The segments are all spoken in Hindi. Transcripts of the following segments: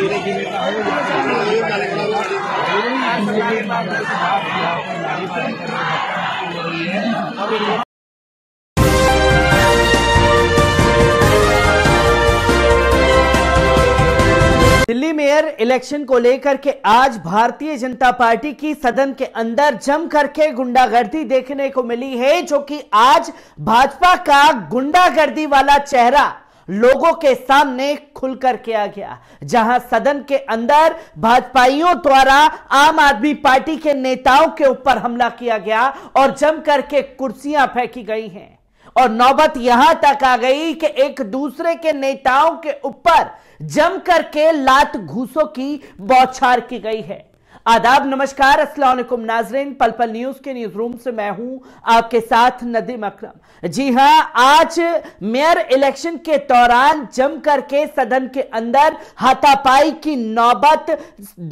दिल्ली मेयर इलेक्शन को लेकर के आज भारतीय जनता पार्टी की सदन के अंदर जम करके गुंडागर्दी देखने को मिली है जो कि आज भाजपा का गुंडागर्दी वाला चेहरा लोगों के सामने खुलकर किया गया जहां सदन के अंदर भाजपाइयों द्वारा आम आदमी पार्टी के नेताओं के ऊपर हमला किया गया और जम करके कुर्सियां फेंकी गई हैं और नौबत यहां तक आ गई कि एक दूसरे के नेताओं के ऊपर जम करके लात घूसों की बौछार की गई है आदाब नमस्कार असलम नाजरीन पल पल न्यूज के न्यूज रूम से मैं हूं आपके साथ नदीम अकरम जी हां आज मेयर इलेक्शन के दौरान जम करके सदन के अंदर हाथापाई की नौबत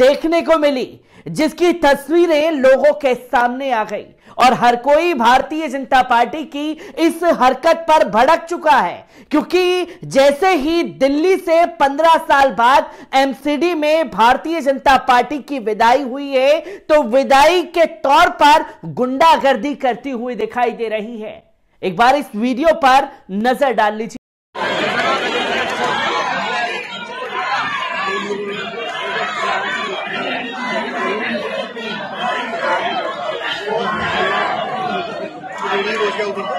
देखने को मिली जिसकी तस्वीरें लोगों के सामने आ गई और हर कोई भारतीय जनता पार्टी की इस हरकत पर भड़क चुका है क्योंकि जैसे ही दिल्ली से 15 साल बाद एमसीडी में भारतीय जनता पार्टी की विदाई हुई है तो विदाई के तौर पर गुंडागर्दी करती हुई दिखाई दे रही है एक बार इस वीडियो पर नजर डाल लीजिए क्या उधर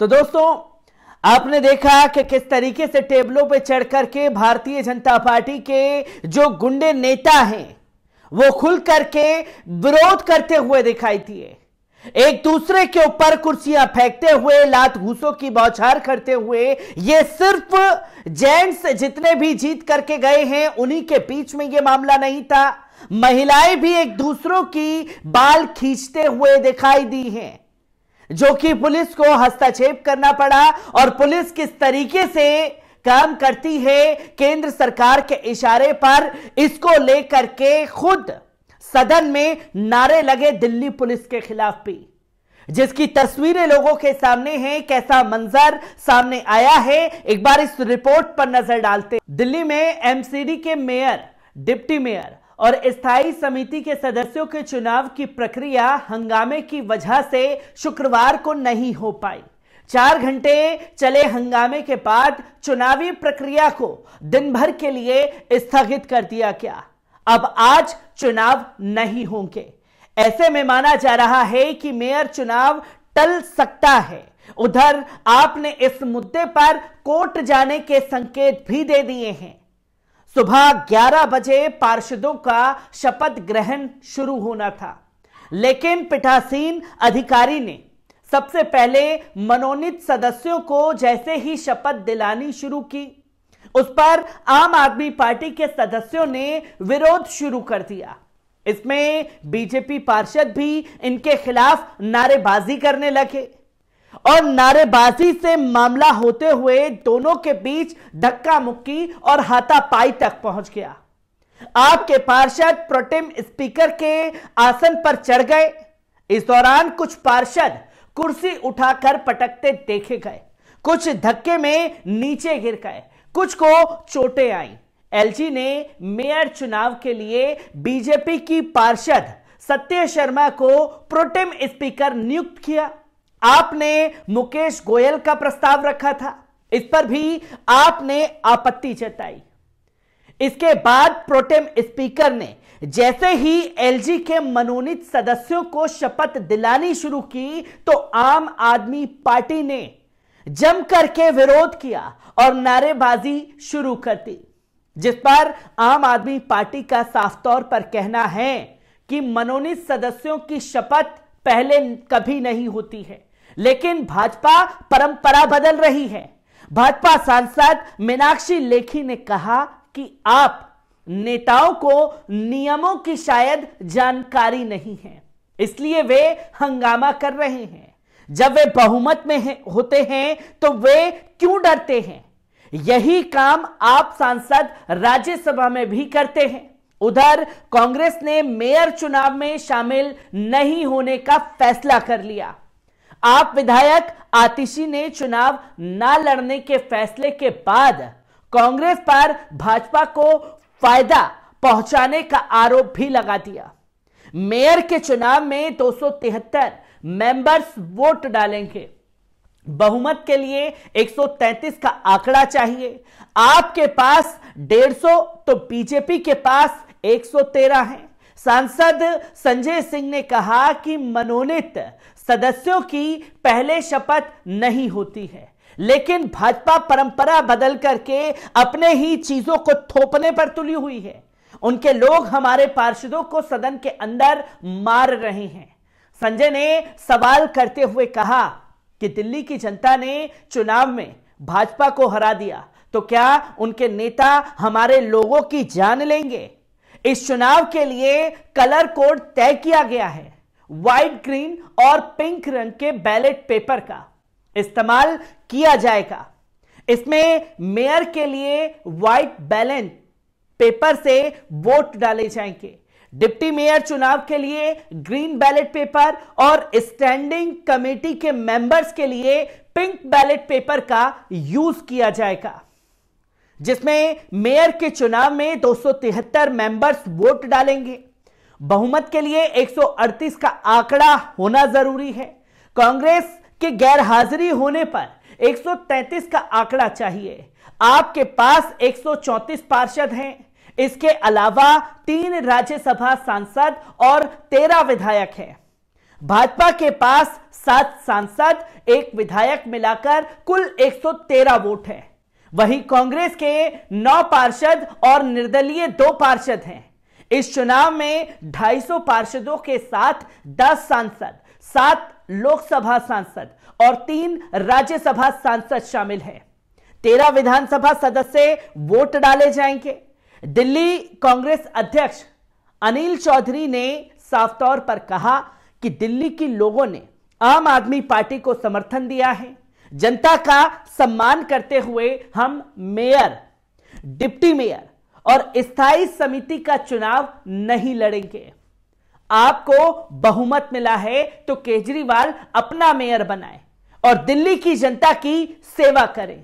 तो दोस्तों आपने देखा कि किस तरीके से टेबलों पर चढ़ करके भारतीय जनता पार्टी के जो गुंडे नेता हैं वो खुल करके विरोध करते हुए दिखाई दिए एक दूसरे के ऊपर कुर्सियां फेंकते हुए लात घूसों की बौछार करते हुए ये सिर्फ जेंट्स जितने भी जीत करके गए हैं उन्हीं के बीच में ये मामला नहीं था महिलाएं भी एक दूसरों की बाल खींचते हुए दिखाई दी हैं जो कि पुलिस को हस्तक्षेप करना पड़ा और पुलिस किस तरीके से काम करती है केंद्र सरकार के इशारे पर इसको लेकर के खुद सदन में नारे लगे दिल्ली पुलिस के खिलाफ भी जिसकी तस्वीरें लोगों के सामने हैं कैसा मंजर सामने आया है एक बार इस रिपोर्ट पर नजर डालते दिल्ली में एमसीडी के मेयर डिप्टी मेयर और स्थायी समिति के सदस्यों के चुनाव की प्रक्रिया हंगामे की वजह से शुक्रवार को नहीं हो पाई चार घंटे चले हंगामे के बाद चुनावी प्रक्रिया को दिन भर के लिए स्थगित कर दिया गया अब आज चुनाव नहीं होंगे ऐसे में माना जा रहा है कि मेयर चुनाव टल सकता है उधर आपने इस मुद्दे पर कोर्ट जाने के संकेत भी दे दिए हैं सुबह 11 बजे पार्षदों का शपथ ग्रहण शुरू होना था लेकिन पिठासीन अधिकारी ने सबसे पहले मनोनीत सदस्यों को जैसे ही शपथ दिलानी शुरू की उस पर आम आदमी पार्टी के सदस्यों ने विरोध शुरू कर दिया इसमें बीजेपी पार्षद भी इनके खिलाफ नारेबाजी करने लगे और नारेबाजी से मामला होते हुए दोनों के बीच धक्का मुक्की और हाथापाई तक पहुंच गया आपके पार्षद प्रोटेम स्पीकर के आसन पर चढ़ गए इस दौरान कुछ पार्षद कुर्सी उठाकर पटकते देखे गए कुछ धक्के में नीचे गिर गए कुछ को चोटें आई एलजी ने मेयर चुनाव के लिए बीजेपी की पार्षद सत्य शर्मा को प्रोटेम स्पीकर नियुक्त किया आपने मुकेश गोयल का प्रस्ताव रखा था इस पर भी आपने आपत्ति जताई इसके बाद प्रोटेम स्पीकर ने जैसे ही एलजी के मनोनीत सदस्यों को शपथ दिलानी शुरू की तो आम आदमी पार्टी ने जम करके विरोध किया और नारेबाजी शुरू कर दी जिस पर आम आदमी पार्टी का साफ तौर पर कहना है कि मनोनीत सदस्यों की शपथ पहले कभी नहीं होती है लेकिन भाजपा परंपरा बदल रही है भाजपा सांसद मीनाक्षी लेखी ने कहा कि आप नेताओं को नियमों की शायद जानकारी नहीं है इसलिए वे हंगामा कर रहे हैं जब वे बहुमत में होते हैं तो वे क्यों डरते हैं यही काम आप सांसद राज्यसभा में भी करते हैं उधर कांग्रेस ने मेयर चुनाव में शामिल नहीं होने का फैसला कर लिया आप विधायक आतिशी ने चुनाव ना लड़ने के फैसले के बाद कांग्रेस पर भाजपा को फायदा पहुंचाने का आरोप भी लगा दिया मेयर के चुनाव में दो मेंबर्स वोट डालेंगे बहुमत के लिए 133 का आंकड़ा चाहिए आपके पास 150 तो बीजेपी के पास 113 है सांसद संजय सिंह ने कहा कि मनोनीत सदस्यों की पहले शपथ नहीं होती है लेकिन भाजपा परंपरा बदल करके अपने ही चीजों को थोपने पर तुली हुई है उनके लोग हमारे पार्षदों को सदन के अंदर मार रहे हैं संजय ने सवाल करते हुए कहा कि दिल्ली की जनता ने चुनाव में भाजपा को हरा दिया तो क्या उनके नेता हमारे लोगों की जान लेंगे इस चुनाव के लिए कलर कोड तय किया गया है व्हाइट ग्रीन और पिंक रंग के बैलेट पेपर का इस्तेमाल किया जाएगा इसमें मेयर के लिए व्हाइट बैलेट पेपर से वोट डाले जाएंगे डिप्टी मेयर चुनाव के लिए ग्रीन बैलेट पेपर और स्टैंडिंग कमेटी के मेंबर्स के लिए पिंक बैलेट पेपर का यूज किया जाएगा जिसमें मेयर के चुनाव में दो मेंबर्स वोट डालेंगे बहुमत के लिए 138 का आंकड़ा होना जरूरी है कांग्रेस के गैर हाजिरी होने पर 133 का आंकड़ा चाहिए आपके पास 134 पार्षद हैं इसके अलावा तीन राज्यसभा सांसद और तेरह विधायक हैं भाजपा के पास सात सांसद एक विधायक मिलाकर कुल 113 वोट है वहीं कांग्रेस के नौ पार्षद और निर्दलीय दो पार्षद हैं इस चुनाव में 250 पार्षदों के साथ 10 सांसद सात लोकसभा सांसद और तीन राज्यसभा सांसद शामिल हैं तेरह विधानसभा सदस्य वोट डाले जाएंगे दिल्ली कांग्रेस अध्यक्ष अनिल चौधरी ने साफ तौर पर कहा कि दिल्ली के लोगों ने आम आदमी पार्टी को समर्थन दिया है जनता का सम्मान करते हुए हम मेयर डिप्टी मेयर और स्थायी समिति का चुनाव नहीं लड़ेंगे आपको बहुमत मिला है तो केजरीवाल अपना मेयर बनाए और दिल्ली की जनता की सेवा करें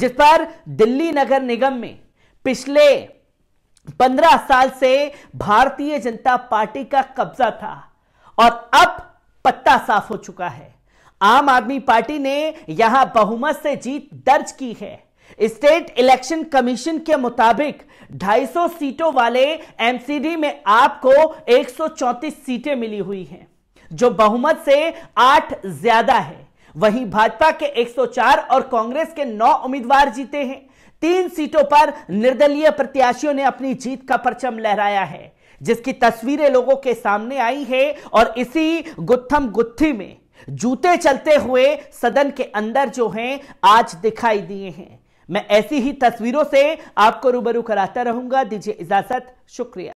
जिस पर दिल्ली नगर निगम में पिछले पंद्रह साल से भारतीय जनता पार्टी का कब्जा था और अब पत्ता साफ हो चुका है आम आदमी पार्टी ने यहां बहुमत से जीत दर्ज की है स्टेट इलेक्शन कमीशन के मुताबिक 250 सीटों वाले एमसीडी में आपको 134 सीटें मिली हुई हैं जो बहुमत से आठ ज्यादा है वहीं भाजपा के 104 और कांग्रेस के नौ उम्मीदवार जीते हैं तीन सीटों पर निर्दलीय प्रत्याशियों ने अपनी जीत का परचम लहराया है जिसकी तस्वीरें लोगों के सामने आई है और इसी गुत्थम गुत्थी में जूते चलते हुए सदन के अंदर जो हैं आज दिखाई दिए हैं मैं ऐसी ही तस्वीरों से आपको रूबरू कराता रहूंगा दीजिए इजाजत शुक्रिया